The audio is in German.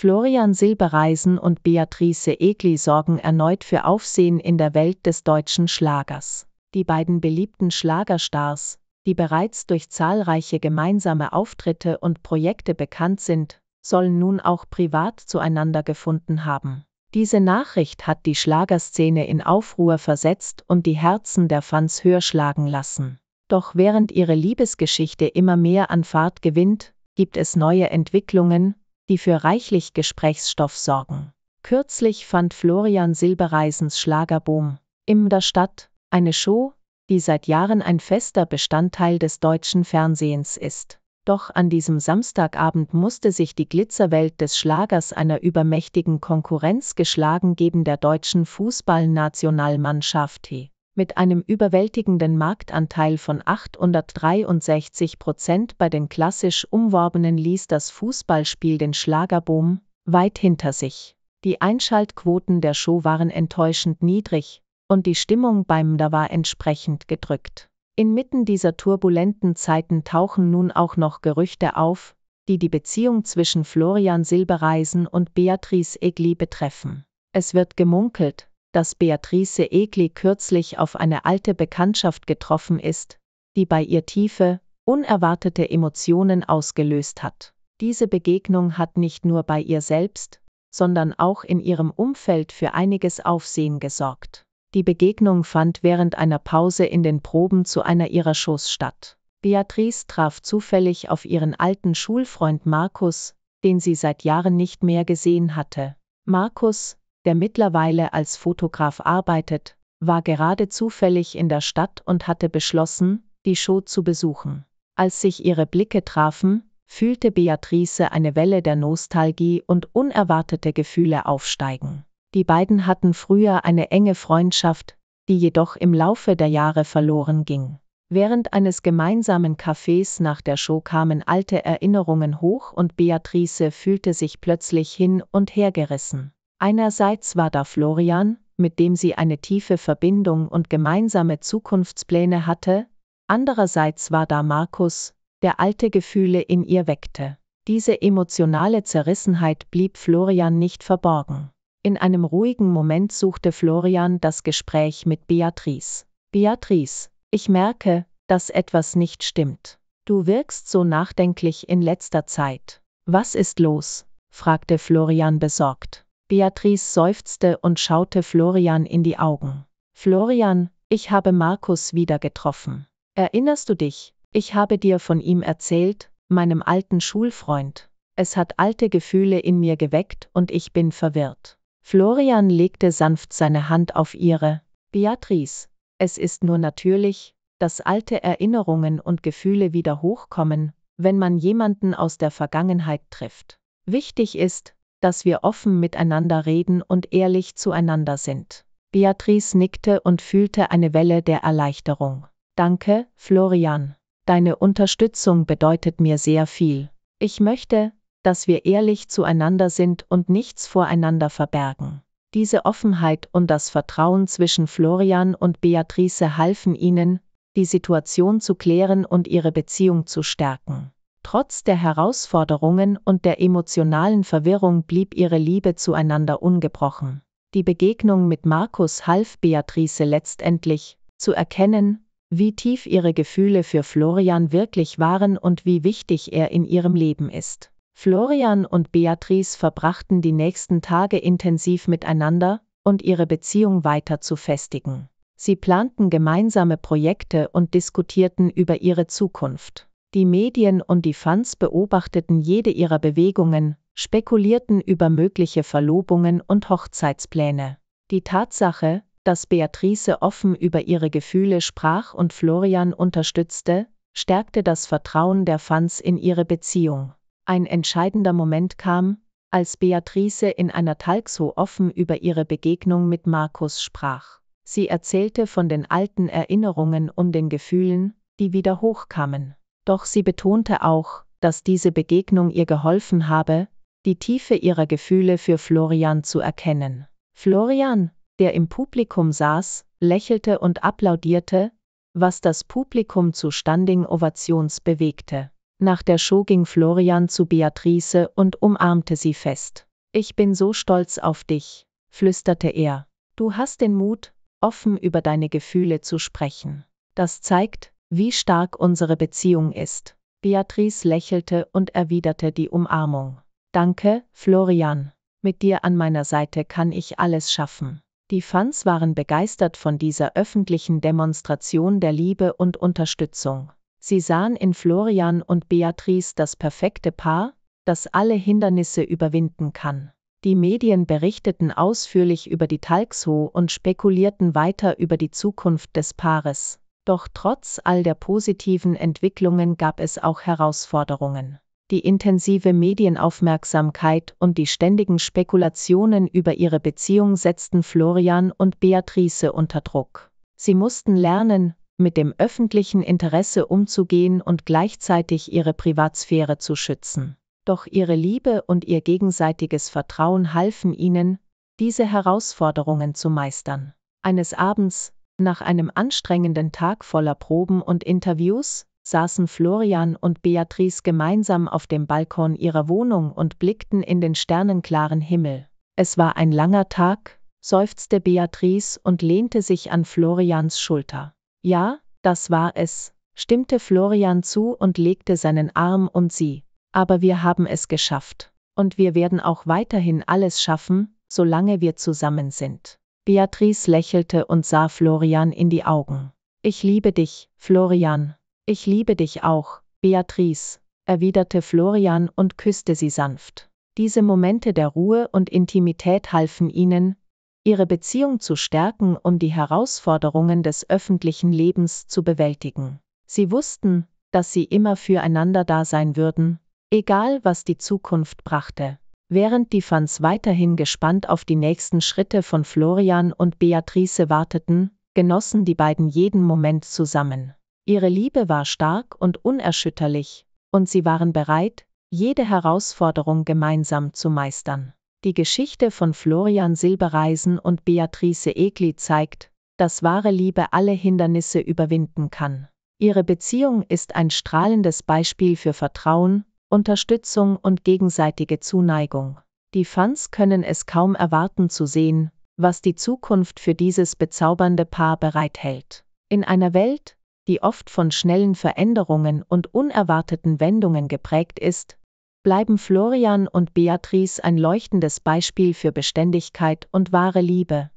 Florian Silbereisen und Beatrice Egli sorgen erneut für Aufsehen in der Welt des deutschen Schlagers. Die beiden beliebten Schlagerstars, die bereits durch zahlreiche gemeinsame Auftritte und Projekte bekannt sind, sollen nun auch privat zueinander gefunden haben. Diese Nachricht hat die Schlagerszene in Aufruhr versetzt und die Herzen der Fans höher schlagen lassen. Doch während ihre Liebesgeschichte immer mehr an Fahrt gewinnt, gibt es neue Entwicklungen, die für reichlich Gesprächsstoff sorgen. Kürzlich fand Florian Silbereisens Schlagerboom im der Stadt eine Show, die seit Jahren ein fester Bestandteil des deutschen Fernsehens ist. Doch an diesem Samstagabend musste sich die Glitzerwelt des Schlagers einer übermächtigen Konkurrenz geschlagen geben der deutschen Fußballnationalmannschaft mit einem überwältigenden Marktanteil von 863 Prozent bei den klassisch Umworbenen ließ das Fußballspiel den Schlagerboom weit hinter sich. Die Einschaltquoten der Show waren enttäuschend niedrig und die Stimmung beim Da war entsprechend gedrückt. Inmitten dieser turbulenten Zeiten tauchen nun auch noch Gerüchte auf, die die Beziehung zwischen Florian Silbereisen und Beatrice Egli betreffen. Es wird gemunkelt, dass Beatrice Egli kürzlich auf eine alte Bekanntschaft getroffen ist, die bei ihr tiefe, unerwartete Emotionen ausgelöst hat. Diese Begegnung hat nicht nur bei ihr selbst, sondern auch in ihrem Umfeld für einiges Aufsehen gesorgt. Die Begegnung fand während einer Pause in den Proben zu einer ihrer Shows statt. Beatrice traf zufällig auf ihren alten Schulfreund Markus, den sie seit Jahren nicht mehr gesehen hatte. Markus, der mittlerweile als Fotograf arbeitet, war gerade zufällig in der Stadt und hatte beschlossen, die Show zu besuchen. Als sich ihre Blicke trafen, fühlte Beatrice eine Welle der Nostalgie und unerwartete Gefühle aufsteigen. Die beiden hatten früher eine enge Freundschaft, die jedoch im Laufe der Jahre verloren ging. Während eines gemeinsamen Cafés nach der Show kamen alte Erinnerungen hoch und Beatrice fühlte sich plötzlich hin und her gerissen. Einerseits war da Florian, mit dem sie eine tiefe Verbindung und gemeinsame Zukunftspläne hatte, andererseits war da Markus, der alte Gefühle in ihr weckte. Diese emotionale Zerrissenheit blieb Florian nicht verborgen. In einem ruhigen Moment suchte Florian das Gespräch mit Beatrice. Beatrice, ich merke, dass etwas nicht stimmt. Du wirkst so nachdenklich in letzter Zeit. Was ist los? fragte Florian besorgt. Beatrice seufzte und schaute Florian in die Augen. Florian, ich habe Markus wieder getroffen. Erinnerst du dich? Ich habe dir von ihm erzählt, meinem alten Schulfreund. Es hat alte Gefühle in mir geweckt und ich bin verwirrt. Florian legte sanft seine Hand auf ihre. Beatrice, es ist nur natürlich, dass alte Erinnerungen und Gefühle wieder hochkommen, wenn man jemanden aus der Vergangenheit trifft. Wichtig ist, dass wir offen miteinander reden und ehrlich zueinander sind. Beatrice nickte und fühlte eine Welle der Erleichterung. Danke, Florian. Deine Unterstützung bedeutet mir sehr viel. Ich möchte, dass wir ehrlich zueinander sind und nichts voreinander verbergen. Diese Offenheit und das Vertrauen zwischen Florian und Beatrice halfen ihnen, die Situation zu klären und ihre Beziehung zu stärken. Trotz der Herausforderungen und der emotionalen Verwirrung blieb ihre Liebe zueinander ungebrochen. Die Begegnung mit Markus half Beatrice letztendlich, zu erkennen, wie tief ihre Gefühle für Florian wirklich waren und wie wichtig er in ihrem Leben ist. Florian und Beatrice verbrachten die nächsten Tage intensiv miteinander, und ihre Beziehung weiter zu festigen. Sie planten gemeinsame Projekte und diskutierten über ihre Zukunft. Die Medien und die Fans beobachteten jede ihrer Bewegungen, spekulierten über mögliche Verlobungen und Hochzeitspläne. Die Tatsache, dass Beatrice offen über ihre Gefühle sprach und Florian unterstützte, stärkte das Vertrauen der Fans in ihre Beziehung. Ein entscheidender Moment kam, als Beatrice in einer Talkshow offen über ihre Begegnung mit Markus sprach. Sie erzählte von den alten Erinnerungen und den Gefühlen, die wieder hochkamen. Doch sie betonte auch, dass diese Begegnung ihr geholfen habe, die Tiefe ihrer Gefühle für Florian zu erkennen. Florian, der im Publikum saß, lächelte und applaudierte, was das Publikum zu Standing Ovations bewegte. Nach der Show ging Florian zu Beatrice und umarmte sie fest. Ich bin so stolz auf dich, flüsterte er. Du hast den Mut, offen über deine Gefühle zu sprechen. Das zeigt, wie stark unsere Beziehung ist. Beatrice lächelte und erwiderte die Umarmung. Danke, Florian. Mit dir an meiner Seite kann ich alles schaffen. Die Fans waren begeistert von dieser öffentlichen Demonstration der Liebe und Unterstützung. Sie sahen in Florian und Beatrice das perfekte Paar, das alle Hindernisse überwinden kann. Die Medien berichteten ausführlich über die Talkshow und spekulierten weiter über die Zukunft des Paares. Doch trotz all der positiven Entwicklungen gab es auch Herausforderungen. Die intensive Medienaufmerksamkeit und die ständigen Spekulationen über ihre Beziehung setzten Florian und Beatrice unter Druck. Sie mussten lernen, mit dem öffentlichen Interesse umzugehen und gleichzeitig ihre Privatsphäre zu schützen. Doch ihre Liebe und ihr gegenseitiges Vertrauen halfen ihnen, diese Herausforderungen zu meistern. Eines Abends, nach einem anstrengenden Tag voller Proben und Interviews saßen Florian und Beatrice gemeinsam auf dem Balkon ihrer Wohnung und blickten in den sternenklaren Himmel. Es war ein langer Tag, seufzte Beatrice und lehnte sich an Florians Schulter. Ja, das war es, stimmte Florian zu und legte seinen Arm um sie. Aber wir haben es geschafft. Und wir werden auch weiterhin alles schaffen, solange wir zusammen sind. Beatrice lächelte und sah Florian in die Augen. Ich liebe dich, Florian. Ich liebe dich auch, Beatrice, erwiderte Florian und küsste sie sanft. Diese Momente der Ruhe und Intimität halfen ihnen, ihre Beziehung zu stärken, um die Herausforderungen des öffentlichen Lebens zu bewältigen. Sie wussten, dass sie immer füreinander da sein würden, egal was die Zukunft brachte. Während die Fans weiterhin gespannt auf die nächsten Schritte von Florian und Beatrice warteten, genossen die beiden jeden Moment zusammen. Ihre Liebe war stark und unerschütterlich, und sie waren bereit, jede Herausforderung gemeinsam zu meistern. Die Geschichte von Florian Silbereisen und Beatrice Egli zeigt, dass wahre Liebe alle Hindernisse überwinden kann. Ihre Beziehung ist ein strahlendes Beispiel für Vertrauen, Unterstützung und gegenseitige Zuneigung. Die Fans können es kaum erwarten zu sehen, was die Zukunft für dieses bezaubernde Paar bereithält. In einer Welt, die oft von schnellen Veränderungen und unerwarteten Wendungen geprägt ist, bleiben Florian und Beatrice ein leuchtendes Beispiel für Beständigkeit und wahre Liebe.